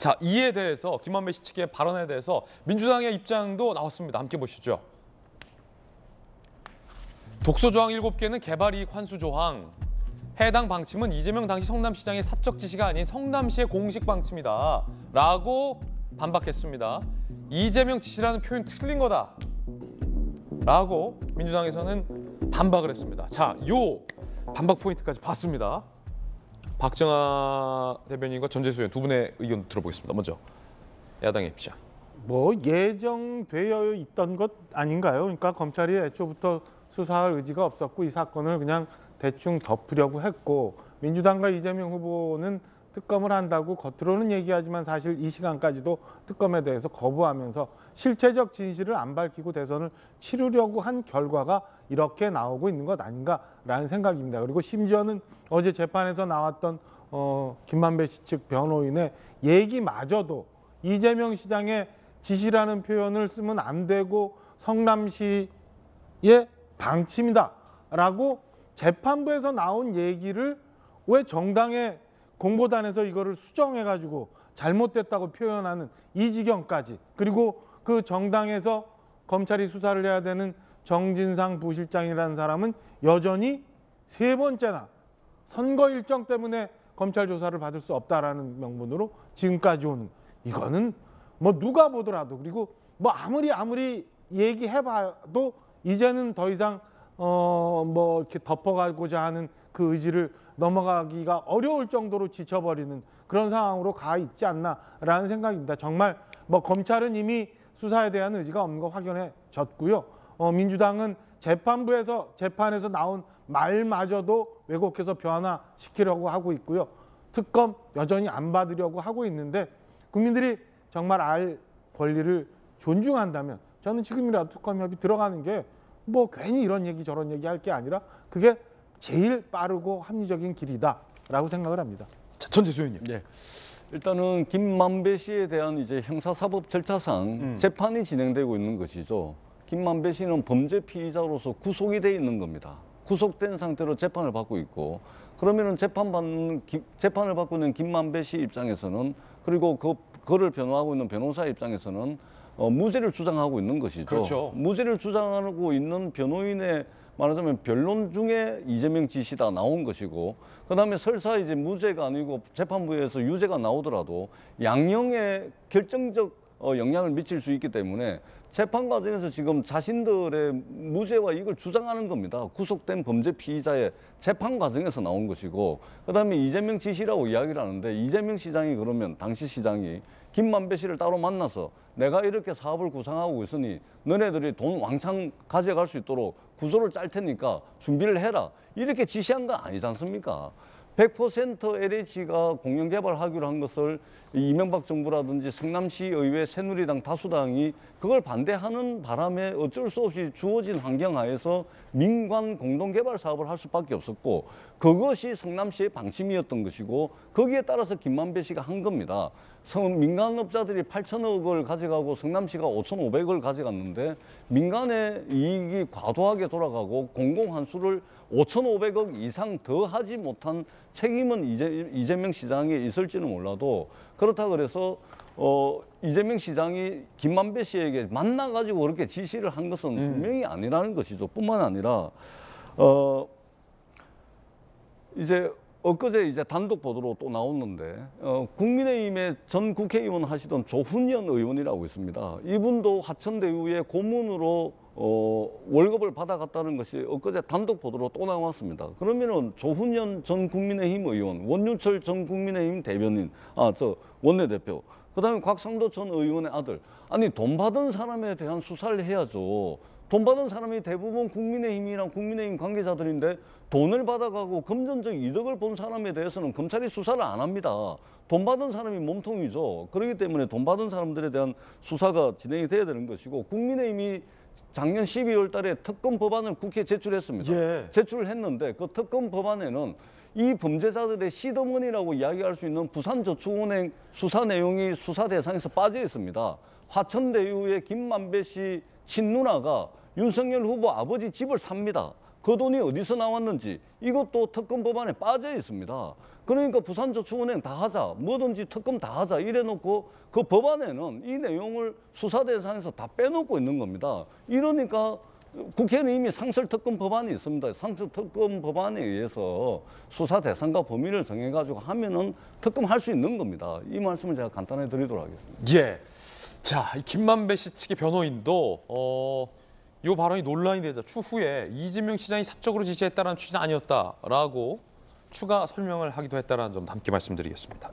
자, 이에 대해서 김한배씨 측의 발언에 대해서 민주당의 입장도 나왔습니다. 함께 보시죠. 독소 조항 7개는 개발 이익 환수 조항. 해당 방침은 이재명 당시 성남시장의 사적 지시가 아닌 성남시의 공식 방침이다. 라고 반박했습니다. 이재명 지시라는 표현 틀린 거다. 라고 민주당에서는 반박을 했습니다. 자, 요 반박 포인트까지 봤습니다. 박정아 대변인과 전재수 의원 두 분의 의견 들어보겠습니다. 먼저 야당의 피장뭐 예정되어 있던 것 아닌가요? 그러니까 검찰이 애초부터 수사할 의지가 없었고 이 사건을 그냥 대충 덮으려고 했고 민주당과 이재명 후보는 특검을 한다고 겉으로는 얘기하지만 사실 이 시간까지도 특검에 대해서 거부하면서 실체적 진실을 안 밝히고 대선을 치르려고 한 결과가 이렇게 나오고 있는 것 아닌가라는 생각입니다. 그리고 심지어는 어제 재판에서 나왔던 어, 김만배 씨 측 변호인의 얘기마저도 이재명 시장의 지시라는 표현을 쓰면 안 되고 성남시의 방침이다라고 재판부에서 나온 얘기를 왜 정당의 공보단에서 이거를 수정해가지고 잘못됐다고 표현하는 이 지경까지 그리고 그 정당에서 검찰이 수사를 해야 되는 정진상 부실장이라는 사람은 여전히 세 번째나 선거 일정 때문에 검찰 조사를 받을 수 없다라는 명분으로 지금까지 오는 이거는 뭐 누가 보더라도 그리고 뭐 아무리 아무리 얘기해봐도 이제는 더 이상 어 뭐 이렇게 덮어가고자 하는 그 의지를 넘어가기가 어려울 정도로 지쳐버리는 그런 상황으로 가 있지 않나라는 생각입니다. 정말 뭐 검찰은 이미 수사에 대한 의지가 없는 거확인해졌고요 어, 민주당은 재판부에서 재판에서 나온 말마저도 왜곡해서 변화시키려고 하고 있고요. 특검 여전히 안 받으려고 하고 있는데 국민들이 정말 알 권리를 존중한다면 저는 지금이라도 특검협의 들어가는 게 뭐 괜히 이런 얘기 저런 얘기 할 게 아니라 그게 제일 빠르고 합리적인 길이다라고 생각을 합니다. 전재수 의원님. 네. 일단은 김만배 씨에 대한 이제 형사사법 절차상 음. 재판이 진행되고 있는 것이죠. 김만배 씨는 범죄 피의자로서 구속이 돼 있는 겁니다. 구속된 상태로 재판을 받고 있고 그러면은 재판 받는 재판을 받고 있는 김만배 씨 입장에서는 그리고 그 그를 변호하고 있는 변호사 입장에서는 어, 무죄를 주장하고 있는 것이죠. 그렇죠. 무죄를 주장하고 있는 변호인의 말하자면 변론 중에 이재명 지시다 나온 것이고 그다음에 설사 이제 무죄가 아니고 재판부에서 유죄가 나오더라도 양형에 결정적 어, 영향을 미칠 수 있기 때문에 재판 과정에서 지금 자신들의 무죄와 이걸 주장하는 겁니다. 구속된 범죄 피의자의 재판 과정에서 나온 것이고 그다음에 이재명 지시라고 이야기를 하는데 이재명 시장이 그러면 당시 시장이 김만배 씨를 따로 만나서 내가 이렇게 사업을 구상하고 있으니 너네들이 돈 왕창 가져갈 수 있도록 구조를 짤 테니까 준비를 해라. 이렇게 지시한 거 아니지 않습니까? 100% LH가 공영개발하기로 한 것을 이명박 정부라든지 성남시 의회 새누리당 다수당이 그걸 반대하는 바람에 어쩔 수 없이 주어진 환경 하에서 민관 공동개발 사업을 할 수밖에 없었고 그것이 성남시의 방침이었던 것이고 거기에 따라서 김만배 씨가 한 겁니다. 민간업자들이 8천억을 가져가고 성남시가 5,500을 가져갔는데 민간의 이익이 과도하게 돌아가고 공공환수를 5,500억 이상 더 하지 못한 책임은 이재명 시장에 있을지는 몰라도 그렇다 그래서 어, 이재명 시장이 김만배 씨에게 만나가지고 그렇게 지시를 한 것은 음. 분명히 아니라는 것이죠. 뿐만 아니라 어 이제 엊그제 이제 단독 보도로 또 나왔는데 어, 국민의힘의 전 국회의원 하시던 조훈현 의원이라고 있습니다. 이분도 하천대유의 고문으로 어, 월급을 받아갔다는 것이 엊그제 단독 보도로 또 나왔습니다. 그러면은 조훈현 전 국민의힘 의원, 원윤철 전 국민의힘 대변인, 아 저 원내대표 그다음에 곽상도전 의원의 아들. 아니 돈 받은 사람에 대한 수사를 해야죠. 돈 받은 사람이 대부분 국민의힘이랑 국민의힘 관계자들인데 돈을 받아가고 금전적 이득을 본 사람에 대해서는 검찰이 수사를 안 합니다. 돈 받은 사람이 몸통이죠. 그렇기 때문에 돈 받은 사람들에 대한 수사가 진행이 돼야 되는 것이고 국민의힘이 작년 12월 달에 특검 법안을 국회에 제출했습니다. 예. 제출을 했는데 그 특검 법안에는 이 범죄자들의 시드머니라고 이야기할 수 있는 부산저축은행 수사 내용이 수사 대상에서 빠져 있습니다. 화천대유의 김만배 씨 친누나가 윤석열 후보 아버지 집을 삽니다. 그 돈이 어디서 나왔는지 이것도 특검 법안에 빠져 있습니다. 그러니까 부산저축은행 다 하자, 뭐든지 특검 다 하자 이래놓고 그 법안에는 이 내용을 수사 대상에서 다 빼놓고 있는 겁니다. 이러니까 국회는 이미 상설특검 법안이 있습니다. 상설특검 법안에 의해서 수사 대상과 범위를 정해가지고 하면은 특검할 수 있는 겁니다. 이 말씀을 제가 간단히 드리도록 하겠습니다. 예. 자, 김만배 씨 측의 변호인도 어, 이 발언이 논란이 되자 추후에 이재명 시장이 사적으로 지시했다는 취지는 아니었다라고 추가 설명을 하기도 했다는 점 함께 말씀드리겠습니다.